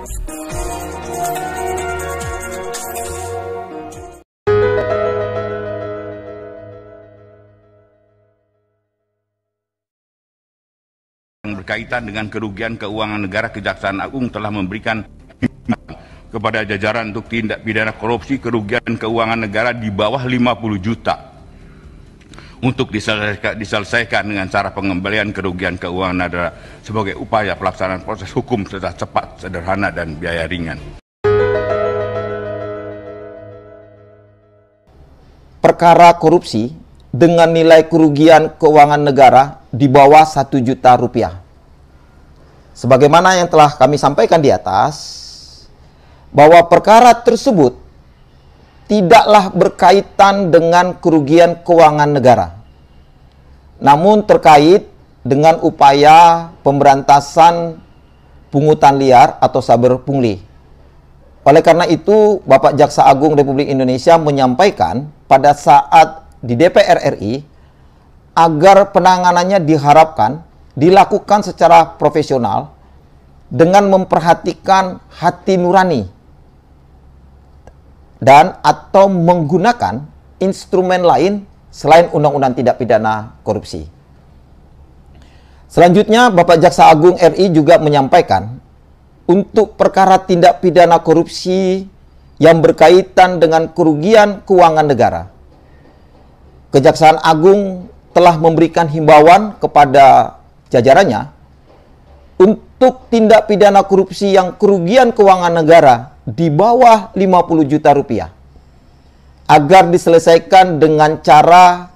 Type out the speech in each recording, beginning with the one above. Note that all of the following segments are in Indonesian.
yang berkaitan dengan kerugian keuangan negara Kejaksaan Agung telah memberikan kepada jajaran untuk tindak pidana korupsi kerugian keuangan negara di bawah 50 juta untuk diselesaikan, dengan cara pengembalian kerugian keuangan negara sebagai upaya pelaksanaan proses hukum secara cepat, sederhana, dan biaya ringan. Perkara korupsi dengan nilai kerugian keuangan negara di bawah 1 juta rupiah. Sebagaimana yang telah kami sampaikan di atas, bahwa perkara tersebut tidaklah berkaitan dengan kerugian keuangan negara, namun terkait dengan upaya pemberantasan pungutan liar atau saber pungli. Oleh karena itu, Bapak Jaksa Agung Republik Indonesia menyampaikan pada saat di DPR RI agar penanganannya diharapkan dilakukan secara profesional dengan memperhatikan hati nurani dan atau menggunakan instrumen lain selain Undang-Undang tindak Pidana Korupsi. Selanjutnya, Bapak Jaksa Agung RI juga menyampaikan untuk perkara tindak pidana korupsi yang berkaitan dengan kerugian keuangan negara. Kejaksaan Agung telah memberikan himbauan kepada jajarannya untuk tindak pidana korupsi yang kerugian keuangan negara di bawah 50 juta rupiah agar diselesaikan dengan cara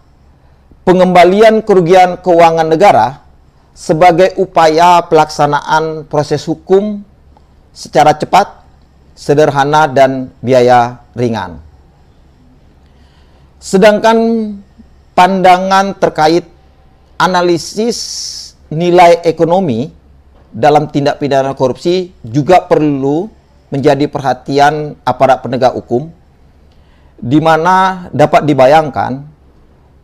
pengembalian kerugian keuangan negara sebagai upaya pelaksanaan proses hukum secara cepat, sederhana, dan biaya ringan. Sedangkan pandangan terkait analisis nilai ekonomi dalam tindak pidana korupsi juga perlu menjadi perhatian aparat penegak hukum, di mana dapat dibayangkan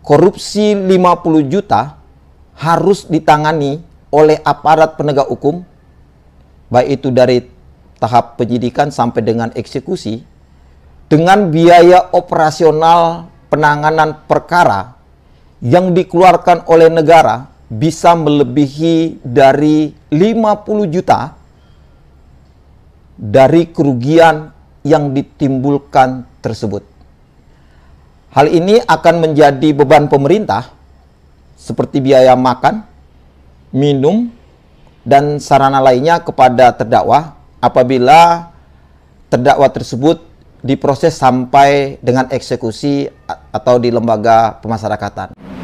korupsi 50 juta harus ditangani oleh aparat penegak hukum, baik itu dari tahap penyidikan sampai dengan eksekusi, dengan biaya operasional penanganan perkara yang dikeluarkan oleh negara bisa melebihi dari 50 juta dari kerugian yang ditimbulkan tersebut. Hal ini akan menjadi beban pemerintah seperti biaya makan, minum, dan sarana lainnya kepada terdakwa apabila terdakwa tersebut diproses sampai dengan eksekusi atau di lembaga pemasyarakatan.